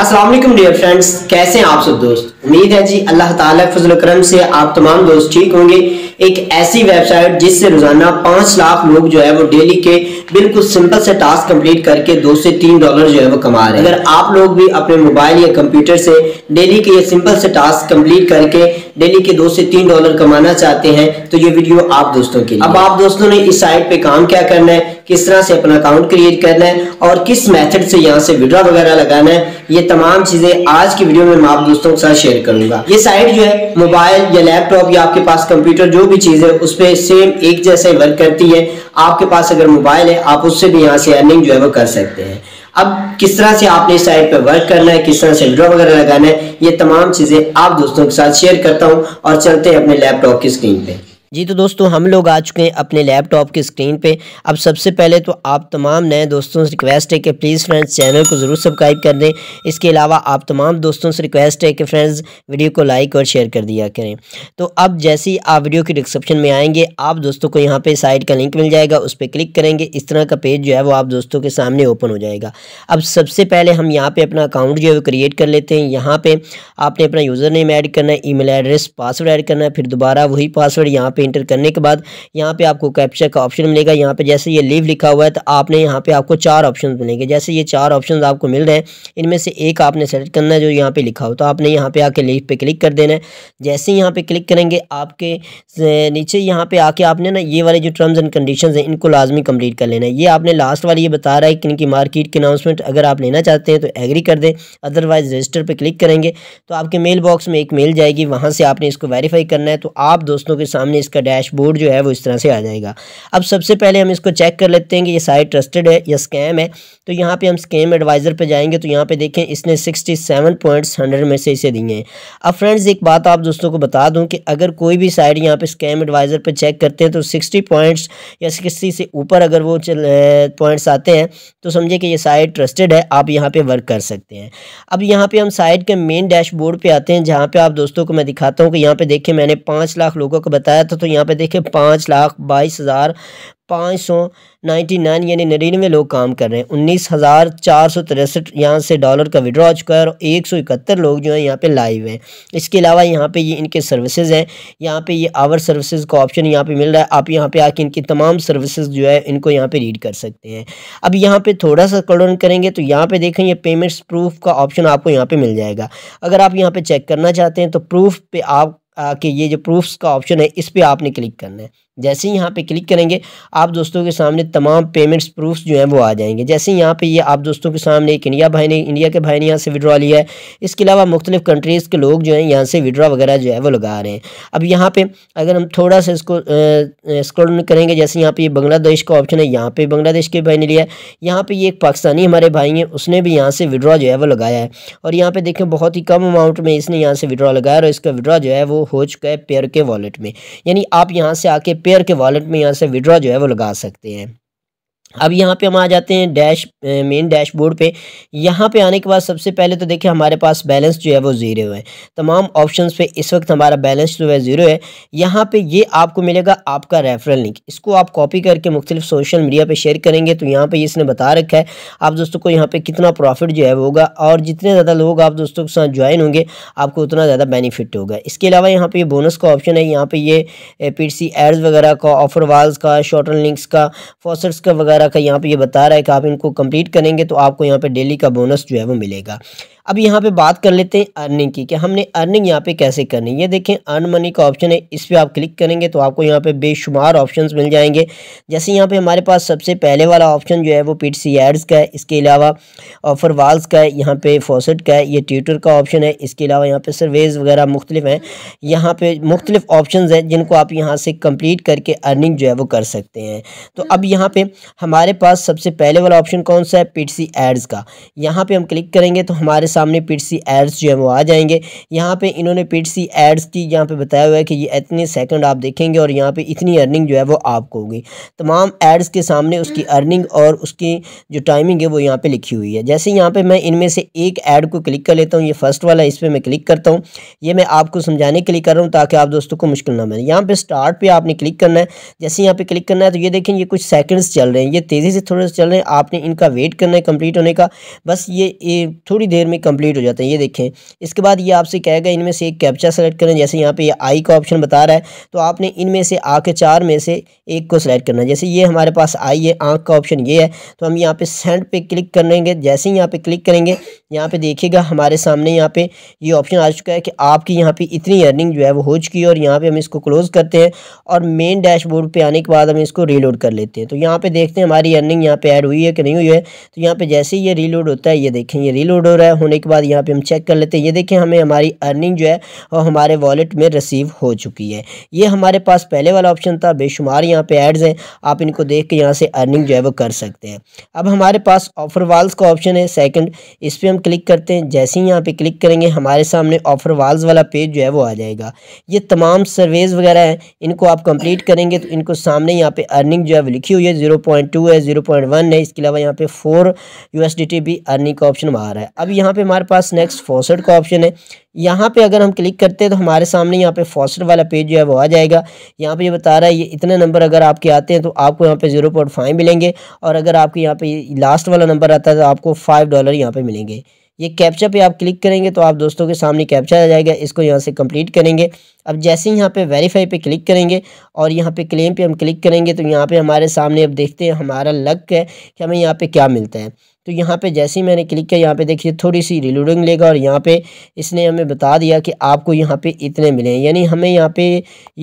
Aslam dear friends कैसे हैं आप सब दोस्त उम्मीद है जी अल्लाह ताला फजल करम से आप तमाम दोस्त ठीक होंगे एक ऐसी वेबसाइट जिससे रोजाना पाँच लाख लोग जो है वो डेली के बिल्कुल सिंपल से टास्क कंप्लीट करके दो से तीन डॉलर जो है वो कमा रहे हैं अगर आप लोग भी अपने मोबाइल या कंप्यूटर से डेली के ये सिंपल से टास्क कंप्लीट करके डेली के दो से तीन डॉलर कमाना चाहते हैं तो ये वीडियो आप दोस्तों के लिए अब आप दोस्तों ने इस साइट पे काम क्या करना है किस तरह से अपना अकाउंट क्रिएट करना है और किस मेथड से यहाँ से विड्रा वगैरह लगाना है ये तमाम चीजें आज की वीडियो में मैं आप दोस्तों के साथ शेयर करूंगा ये साइट जो है मोबाइल या लैपटॉप या आपके पास कंप्यूटर जो भी चीज है उस पर सेम एक जैसे वर्क करती है आपके पास अगर मोबाइल है आप उससे भी यहाँ से अर्निंग जो है वो कर सकते हैं अब किस तरह से आपने इस साइट पर वर्क करना है किस तरह से ड्रॉ वगैरह लगाना है ये तमाम चीजें आप दोस्तों के साथ शेयर करता हूँ और चलते हैं अपने लैपटॉप की स्क्रीन पे जी तो दोस्तों हम लोग आ चुके हैं अपने लैपटॉप की स्क्रीन पे अब सबसे पहले तो आप तमाम नए दोस्तों से रिक्वेस्ट है कि प्लीज़ फ्रेंड्स चैनल को ज़रूर सब्सक्राइब कर दें इसके अलावा आप तमाम दोस्तों से रिक्वेस्ट है कि फ्रेंड्स वीडियो को लाइक और शेयर कर दिया करें तो अब जैसे ही आप वीडियो के डिस्क्रिप्शन में आएंगे आप दोस्तों को यहाँ पर साइट का लिंक मिल जाएगा उस पर क्लिक करेंगे इस तरह का पेज जो है वो आप दोस्तों के सामने ओपन हो जाएगा अब सबसे पहले हम यहाँ पर अपना अकाउंट जो है वो क्रिएट कर लेते हैं यहाँ पर आपने अपना यूज़र नेम ऐड करना है ई एड्रेस पासवर्ड ऐड करना है फिर दोबारा वही पासवर्ड यहाँ पे इंटर करने के बाद यहाँ पे आपको कैप्चर का ऑप्शन मिलेगा यहाँ पे जैसे ये लीव लिखा हुआ है तो आपने यहाँ पे आपको चार ऑप्शन मिलेंगे जैसे ये चार ऑप्शन आपको मिल रहे हैं इनमें से एक आपने सेलेक्ट करना है जो यहाँ पे लिखा हो तो आपने यहाँ पे आके लीव पे क्लिक कर देना है जैसे ही यहाँ पे क्लिक करेंगे आपके नीचे यहाँ पे आके आपने ना ये वाले जो टर्म्स एंड कंडीशन है इनको लाजमी कम्प्लीट कर लेना है ये आपने लास्ट वाली ये बता रहा है कि इनकी मार्केट की अनाउंसमेंट अगर आप लेना चाहते हैं तो एग्री कर दें अदरवाइज रजिस्टर पर क्लिक करेंगे तो आपके मेल बॉक्स में एक मेल जाएगी वहाँ से आपने इसको वेरीफाई करना है तो आप दोस्तों के सामने इसका डैशबोर्ड जो है वो इस तरह से आ जाएगा अब सबसे पहले हम इसको चेक कर लेते हैं कि ये साइट ट्रस्टेड है या स्कैम है तो यहाँ पे हम स्कैम एडवाइज़र पे जाएंगे तो यहाँ पे देखें इसने 67 पॉइंट्स 100 में से इसे दिए हैं अब फ्रेंड्स एक बात आप दोस्तों को बता दूँ कि अगर कोई भी साइट यहाँ पर स्कैम एडवाइज़र पर चेक करते हैं तो सिक्सटी पॉइंट्स या सिक्सटी से ऊपर अगर वो पॉइंट्स आते हैं तो समझे कि ये साइट ट्रस्टेड है आप यहाँ पर वर्क कर सकते हैं अब यहाँ पर हम साइट के मेन डैशबोर्ड पर आते हैं जहाँ पर आप दोस्तों को मैं दिखाता हूँ कि यहाँ पर देखें मैंने पाँच लाख लोगों को बताया था था तो यहाँ पे देखें पाँच लाख बाईस हज़ार पाँच सौ नाइन्टी नाइन यानी नड़िनवे लोग काम कर रहे हैं उन्नीस हज़ार चार सौ तिरसठ यहाँ से डॉलर का विड्रॉ आ चुका है और एक सौ इकहत्तर लोग जो है यहाँ पे लाइव हैं इसके अलावा यहाँ पे ये इनके सर्विसेज हैं यहाँ पे ये आवर सर्विसेज का ऑप्शन यहाँ पे मिल रहा है आप यहाँ पे आके इनकी तमाम सर्विसेज जो है इनको यहाँ पर रीड कर सकते हैं अब यहाँ पर थोड़ा सा कलर करेंगे तो यहाँ पर देखें ये पेमेंट्स प्रूफ का ऑप्शन आपको यहाँ पर मिल जाएगा अगर आप यहाँ पर चेक करना चाहते हैं तो प्रूफ पे आप कि ये जो प्रूफ्स का ऑप्शन है इस पर आपने क्लिक करना है जैसे ही यहाँ पे क्लिक करेंगे आप दोस्तों के सामने तमाम पेमेंट्स प्रूफ्स जो हैं वो आ जाएंगे जैसे ही यहाँ पे ये आप दोस्तों के सामने एक इंडिया भाई ने इंडिया के भाई ने यहाँ से विड्रॉ लिया है इसके अलावा मुख्तलिफ कंट्रीज़ के लोग जो हैं यहाँ से विड्रॉ वगैरह जो है वो लगा रहे हैं अब यहाँ पर अगर हम थोड़ा सा इसको स्क्रोल करेंगे जैसे यहाँ पर ये बांग्लादेश का ऑप्शन है यहाँ पर बांग्लादेश के भाई ने लिया है यहाँ पर ये एक पाकिस्तानी हमारे भाई हैं उसने भी यहाँ से विड्रॉ जो है वो लगाया है और यहाँ पर देखें बहुत ही कम अमाउंट में इसने यहाँ से विड्रॉ लगाया और इसका विड्रॉ जो है वो हो चुका है पेयर के वॉलेट में यानी आप यहाँ से आके पेयर के वॉलेट में यहाँ से विड्रॉ जो है वो लगा सकते हैं अब यहाँ पे हम आ जाते हैं डैश मेन डैशबोर्ड पे यहाँ पे आने के बाद सबसे पहले तो देखिए हमारे पास बैलेंस जो है वो ज़ीरो है तमाम ऑप्शंस पे इस वक्त हमारा बैलेंस जो है ज़ीरो है यहाँ पे ये आपको मिलेगा आपका रेफरल लिंक इसको आप कॉपी करके मुख्तलिफ सोशल मीडिया पे शेयर करेंगे तो यहाँ पर इसने बता रखा है आप दोस्तों को यहाँ पर कितना प्रॉफिट जो है होगा और जितने ज़्यादा लोग आप दोस्तों के साथ ज्वाइन होंगे आपको उतना ज़्यादा बेनिफिट होगा इसके अलावा यहाँ पर बोनस का ऑप्शन है यहाँ पर ये पी एड्स वगैरह का ऑफर वाल्स का शॉर्टन लिंक्स का फॉसर्स का वगैरह वगैरह का यहाँ पे ये यह बता रहा है कि आप इनको कंप्लीट करेंगे तो आपको यहाँ पे डेली का बोनस जो है वो मिलेगा अब यहाँ पे बात कर लेते हैं अर्निंग की कि हमने अर्निंग यहाँ पे कैसे करनी है ये देखें अर्न मनी का ऑप्शन है इस पर आप क्लिक करेंगे तो आपको यहाँ पे बेशुमार ऑप्शंस मिल जाएंगे जैसे यहाँ पे हमारे पास सबसे पहले वाला ऑप्शन जो है वो पी टी एड्स का है इसके अलावा ऑफर वाल्स का है यहाँ पे फोसेट का है ये ट्यूटर का ऑप्शन है इसके अलावा यहाँ पर सर्वेज वगैरह मुख्तलिफ हैं यहाँ पर मुख्तलिफ ऑप्शन हैं जिनको आप यहाँ से कम्प्लीट करके अर्निंग जो है वो कर सकते हैं तो अब यहाँ पर हमारे पास सबसे पहले वाला ऑप्शन कौन सा है पी एड्स का यहाँ पर हम क्लिक करेंगे तो हमारे सामने सी एड्स जो है वो आ जाएंगे यहाँ पे इन्होंने सी एड्स की यहाँ पे बताया हुआ है कि ये इतने सेकंड आप देखेंगे और यहाँ पे इतनी अर्निंग जो है वो आपको होगी तमाम एड्स के सामने उसकी अर्निंग हम्म। और उसकी जो टाइमिंग है वो यहाँ पर लिखी हुई है जैसे यहाँ पर मैं इनमें से एक ऐड को क्लिक कर लेता हूँ ये फर्स्ट वाला इस पर मैं क्लिक करता हूँ ये मैं आपको समझाने के लिए कर रहा हूँ ताकि आप दोस्तों को मुश्किल ना मिले यहाँ पर स्टार्ट पर आपने क्लिक करना है जैसे यहाँ पर क्लिक करना है तो ये देखें ये कुछ सेकेंड्स चल रहे हैं ये तेज़ी से थोड़े से चल रहे हैं आपने इनका वेट करना है कम्प्लीट होने का बस ये थोड़ी देर में कंप्लीट हो जाते हैं ये देखें इसके बाद ये आपसे कहेगा इनमें से एक कैप्चा सेलेक्ट करें जैसे यहाँ पे ये आई का ऑप्शन बता रहा है तो आपने इनमें से आ चार में से एक को सिलेक्ट करना है जैसे ये हमारे पास आई है आँख का ऑप्शन ये है तो हम यहाँ पर सेंड पर क्लिक करेंगे जैसे ही यहाँ पर क्लिक करेंगे यहाँ पर देखिएगा हमारे सामने यहाँ पर ये ऑप्शन आ चुका है कि आपकी यहाँ पर इतनी अर्निंग जो है वो हो चुकी है और यहाँ पर हम इसको क्लोज़ करते हैं और मेन डैशबोर्ड पर आने के बाद हम इसको रीलोड कर लेते हैं तो यहाँ पर देखते हैं हमारी अर्निंग यहाँ पर ऐड हुई है कि नहीं हुई है तो यहाँ पर जैसे ही ये रीलोड होता है ये देखें ये रीलोड हो रहा है होने करने के बाद यहाँ पे हम चेक कर लेते हैं ये देखें हमें हमारी अर्निंग जो है वो हमारे वॉलेट में रिसीव हो चुकी है ये हमारे पास पहले वाला ऑप्शन था बेशुमार यहाँ पे एड्स हैं आप इनको देख के यहाँ से अर्निंग जो है वो कर सकते हैं अब हमारे पास ऑफर वाल्स का ऑप्शन है सेकंड इस पर हम क्लिक करते हैं जैसे ही यहाँ पर क्लिक करेंगे हमारे सामने ऑफर वाल्स वाला पेज जो है वो आ जाएगा ये तमाम सर्वेज वगैरह हैं इनको आप कंप्लीट करेंगे तो इनको सामने यहाँ पर अर्निंग जो है वो लिखी हुई है जीरो पॉइंट टू है जीरो पॉइंट वन है इसके अलावा यहाँ पर फोर यू भी अर्निंग का ऑप्शन बाहर है अब यहाँ पे हमारे पास नेक्स्ट फॉसेट का ऑप्शन है यहाँ पे अगर हम क्लिक करते हैं तो हमारे सामने यहाँ पे फॉसेट वाला पेज जो है वो आ जाएगा यहाँ पे ये यह बता रहा है ये इतने नंबर अगर आपके आते हैं तो आपको यहाँ पे जीरो पॉइंट फाइव मिलेंगे और अगर आपके यहाँ पे लास्ट वाला नंबर आता है तो आपको फाइव डॉलर यहाँ पे मिलेंगे ये कैप्चा पे आप क्लिक करेंगे तो आप दोस्तों के सामने कैप्चा आ जाएगा इसको यहाँ से कंप्लीट करेंगे अब जैसे ही यहाँ पे वेरीफाई पे क्लिक करेंगे और यहाँ पे क्लेम पे हम क्लिक करेंगे तो यहाँ पे हमारे सामने अब देखते हैं हमारा लक है कि हमें यहाँ पे क्या मिलता है तो यहाँ पे जैसे ही मैंने क्लिक किया यहाँ पे देखिए थोड़ी सी रिलोडिंग लेगा और यहाँ पे इसने हमें बता दिया कि आपको यहाँ पे इतने मिले हैं यानी हमें यहाँ पे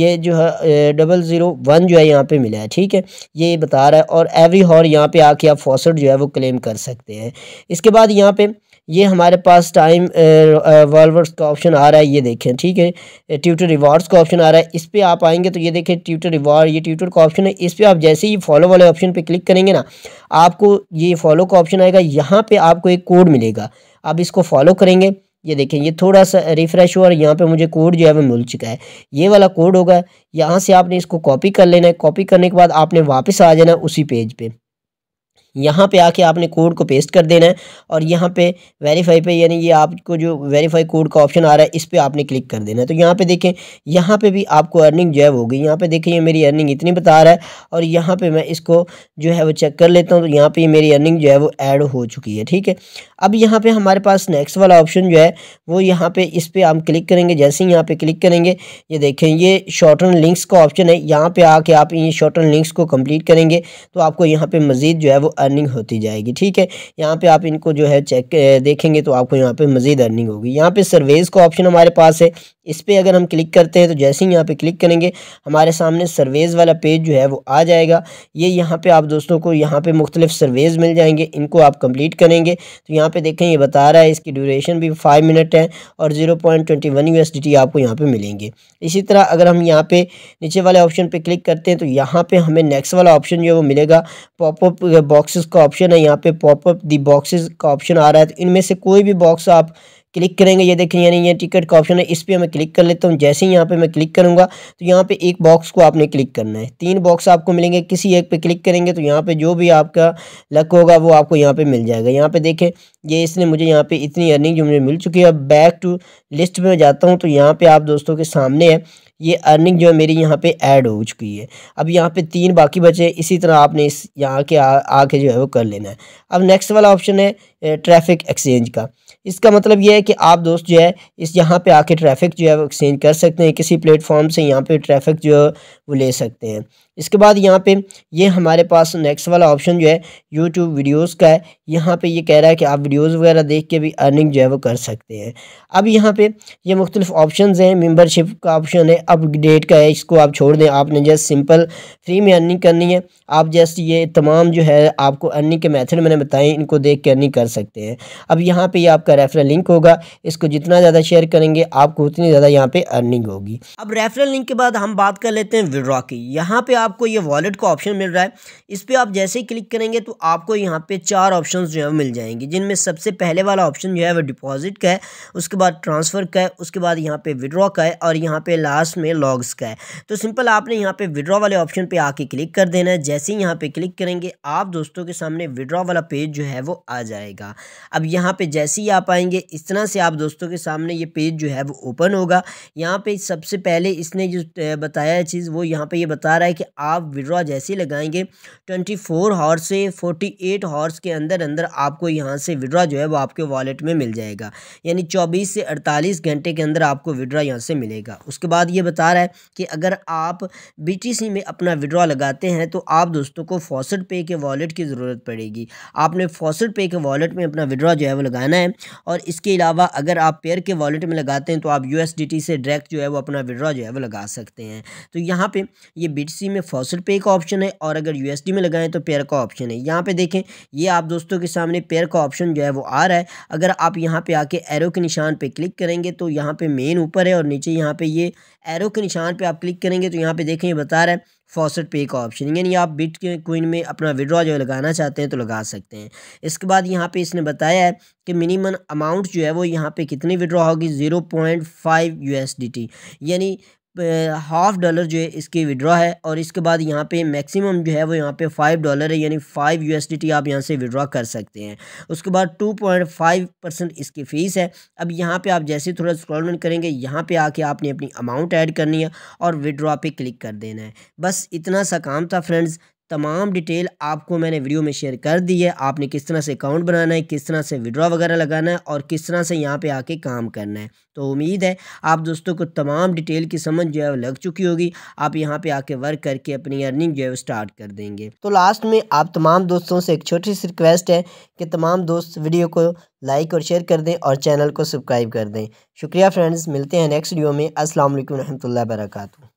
ये जो है डबल ज़ीरो वन जो है यहाँ पे मिला है ठीक है ये बता रहा है और एवरी हॉर यहाँ पे आके आप फॉसट जो है वो क्लेम कर सकते हैं इसके बाद यहाँ पर ये हमारे पास टाइम वॉलवर्स का ऑप्शन आ रहा है ये देखें ठीक है ट्यूटर रिवार्ड्स का ऑप्शन आ रहा है इस पर आप आएंगे तो ये देखें ट्यूटर रिवार्ड ये ट्यूटर का ऑप्शन है इस पर आप जैसे ही फॉलो वाले ऑप्शन पर क्लिक करेंगे ना आपको ये फॉलो का ऑप्शन आएगा यहाँ पर आपको एक कोड मिलेगा आप इसको फॉलो करेंगे ये देखें ये थोड़ा सा रिफ़्रेश हुआ और यहाँ पे मुझे कोड जो है वो मिल चुका है ये वाला कोड होगा यहाँ से आपने इसको कॉपी कर लेना है कॉपी करने के बाद आपने वापस आ जाना उसी पेज पे यहाँ पे आके आपने कोड को पेस्ट कर देना है और यहाँ पे वेरीफाई पे यानी ये आपको जो वेरीफाई कोड का ऑप्शन आ रहा है इस पर आपने क्लिक कर देना है तो यहाँ पे देखें यहाँ पे भी आपको अर्निंग जो है वो गई यहाँ पे देखें ये मेरी अर्निंग इतनी बता रहा है और यहाँ पे मैं इसको जो है वो चेक कर लेता हूँ तो यहाँ पे मेरी अर्निंग जो है वो ऐड हो चुकी है ठीक है अब यहाँ पे हमारे पास नेक्स्ट वाला ऑप्शन जो है वो यहाँ पर इस पर हम क्लिक करेंगे जैसे ही यहाँ पर क्लिक करेंगे ये देखें ये शॉर्टन लिंक्स का ऑप्शन है यहाँ पर आके आप इन शॉर्टन लिंक्स को कम्प्लीट करेंगे तो आपको यहाँ पर मज़ीद जो है वो अर्निंग होती जाएगी ठीक है यहाँ पे आप इनको जो है चेक देखेंगे तो आपको यहाँ पे मज़ीद अर्निंग होगी यहाँ पे सर्वेज़ का ऑप्शन हमारे पास है इस पर अगर हम क्लिक करते हैं तो जैसे ही यहाँ पे क्लिक करेंगे हमारे सामने सर्वेज़ वाला पेज जो है वो आ जाएगा ये यह यहाँ पे आप दोस्तों को यहाँ पे मुख्तलिफ सर्वेज़ मिल जाएंगे इनको आप कंप्लीट करेंगे तो यहाँ पे देखें ये बता रहा है इसकी ड्यूरेशन भी फाइव मिनट है और zero point twenty one U S D T आपको यहाँ पर मिलेंगे इसी तरह अगर हम यहाँ पर नीचे वाले ऑप्शन पर क्लिक करते हैं तो यहाँ पर हमें नेक्स्ट वाला ऑप्शन जो है वो मिलेगा पॉपअप बॉक्स बॉक्सेस का ऑप्शन है यहाँ पे पॉपअप दी बॉक्सेस का ऑप्शन आ रहा है तो इनमें से कोई भी बॉक्स आप क्लिक करेंगे ये देखें यानी ये टिकट का ऑप्शन है इस पर मैं क्लिक कर लेता हूँ जैसे ही यहाँ पे मैं क्लिक करूँगा तो यहाँ पे एक बॉक्स को आपने क्लिक करना है तीन बॉक्स आपको मिलेंगे किसी एक पे क्लिक करेंगे तो यहाँ पे जो भी आपका लक होगा वो आपको यहाँ पे मिल जाएगा यहाँ पे देखें ये इसने मुझे यहाँ पे इतनी अर्निंग जो मुझे मिल चुकी है अब बैक टू लिस्ट में जाता हूँ तो यहाँ पे आप दोस्तों के सामने है ये अर्निंग जो है मेरी यहाँ पे ऐड हो चुकी है अब यहाँ पे तीन बाकी बचे इसी तरह आपने इस यहाँ के आके जो है वो कर लेना है अब नेक्स्ट वाला ऑप्शन है ट्रैफिक एक्सचेंज का इसका मतलब ये है कि आप दोस्त जो है इस यहाँ पे आके ट्रैफिक जो है वो एक्सचेंज कर सकते हैं किसी प्लेटफॉर्म से यहाँ पे ट्रैफिक जो है वो ले सकते हैं इसके बाद यहाँ पे ये हमारे पास नेक्स्ट वाला ऑप्शन जो है यूट्यूब वीडियोस का है यहाँ पे ये कह रहा है कि आप वीडियोस वगैरह देख के भी अर्निंग जो है वो कर सकते हैं अब यहाँ पे ये मुख्तलिफ ऑप्शन हैं मेम्बरशिप का ऑप्शन है अपडेट का है इसको आप छोड़ दें आपने जस्ट सिंपल फ्री में अर्निंग करनी है आप जस्ट ये तमाम जो है आपको अर्निंग के मैथड मैंने बताए इनको देख के अर्निंग कर सकते हैं अब यहाँ पर ये आपका रेफरल लिंक होगा इसको जितना ज़्यादा शेयर करेंगे आपको उतनी ज़्यादा यहाँ पर अर्निंग होगी अब रेफरल लिंक के बाद हम बात कर लेते हैं विड्रॉ की यहाँ पर आपको ये वॉलेट का ऑप्शन मिल रहा है इस पर आप जैसे ही क्लिक करेंगे तो आपको यहाँ पे चार ऑप्शन जो है मिल जाएंगे जिनमें सबसे पहले वाला ऑप्शन जो है वो डिपॉजिट का है उसके बाद ट्रांसफ़र का है उसके बाद यहाँ पे विड्रॉ का है और यहाँ पे लास्ट में लॉग्स का है तो सिंपल आपने यहाँ पर विड्रॉ वाले ऑप्शन पर आके क्लिक कर देना है जैसे ही यहाँ पर क्लिक करेंगे आप दोस्तों के सामने विड्रॉ वाला पेज जो है वो आ जाएगा अब यहाँ पर जैसे ही आप आएँगे इस तरह से आप दोस्तों के सामने ये पेज जो है वो ओपन होगा यहाँ पे सबसे पहले इसने जो बताया चीज़ वो यहाँ पे ये बता रहा है कि आप विड्रॉ जैसे लगाएंगे ट्वेंटी फोर हॉर्स से 48 एट हॉर्स के अंदर अंदर आपको यहाँ से विड्रॉ जो है वो आपके वॉलेट में मिल जाएगा यानी चौबीस से अड़तालीस घंटे के अंदर आपको विड्रॉ यहाँ से मिलेगा उसके बाद ये बता रहा है कि अगर आप बी में अपना विड्रॉ लगाते हैं तो आप दोस्तों को फॉसट पे के वॉलेट की ज़रूरत पड़ेगी आपने फॉसट पे के वॉलेट में अपना विड्रॉ जो है वो लगाना है और इसके अलावा अगर आप पेयर के वॉलेट में लगाते हैं तो आप यू से डायरेक्ट जो है वो अपना विड्रॉ जो है वो लगा सकते हैं तो यहाँ पर ये बी में फॉसिल पे का ऑप्शन है और अगर यूएसडी में लगाएं तो पेयर का ऑप्शन है यहाँ पे देखें ये आप दोस्तों के सामने पेयर का ऑप्शन जो है वो आ रहा है अगर आप यहाँ पे आके एरो के निशान पे क्लिक करेंगे तो यहाँ पे मेन ऊपर है और नीचे यहाँ पे ये एरो के निशान पे आप क्लिक करेंगे तो यहाँ पे देखें ये बता रहा है फॉसेट पे का ऑप्शन यानी आप बिट क्वीन में अपना विड्रॉ जो है लगाना चाहते हैं तो लगा सकते हैं इसके बाद यहाँ पे इसने बताया है कि मिनिमम अमाउंट जो है वो यहाँ पे कितनी विड्रॉ होगी zero point five U S D T यानी हाफ डॉलर जो है इसकी विड्रॉ है और इसके बाद यहाँ पे मैक्सिमम जो है वो यहाँ पे फाइव डॉलर है यानी फाइव यूएसडीटी आप यहाँ से विड्रॉ कर सकते हैं उसके बाद टू पॉइंट फाइव परसेंट इसकी फ़ीस है अब यहाँ पे आप जैसे थोड़ा स्क्रॉलमेंट करेंगे यहाँ पे आके आपने अपनी अमाउंट ऐड करनी है और विड्रॉ पे क्लिक कर देना है बस इतना सा काम था फ्रेंड्स तमाम डिटेल आपको मैंने वीडियो में शेयर कर दी है आपने किस तरह से अकाउंट बनाना है किस तरह से विड्रॉ वगैरह लगाना है और किस तरह से यहाँ पे आके काम करना है तो उम्मीद है आप दोस्तों को तमाम डिटेल की समझ जो है लग चुकी होगी आप यहाँ पे आके वर्क करके अपनी अर्निंग जो है स्टार्ट कर देंगे तो लास्ट में आप तमाम दोस्तों से एक छोटी सी रिक्वेस्ट है कि तमाम दोस्त वीडियो को लाइक और शेयर कर दें और चैनल को सब्सक्राइब कर दें शुक्रिया फ्रेंड्स मिलते हैं नेक्स्ट वीडियो में असल वरहमल वर्का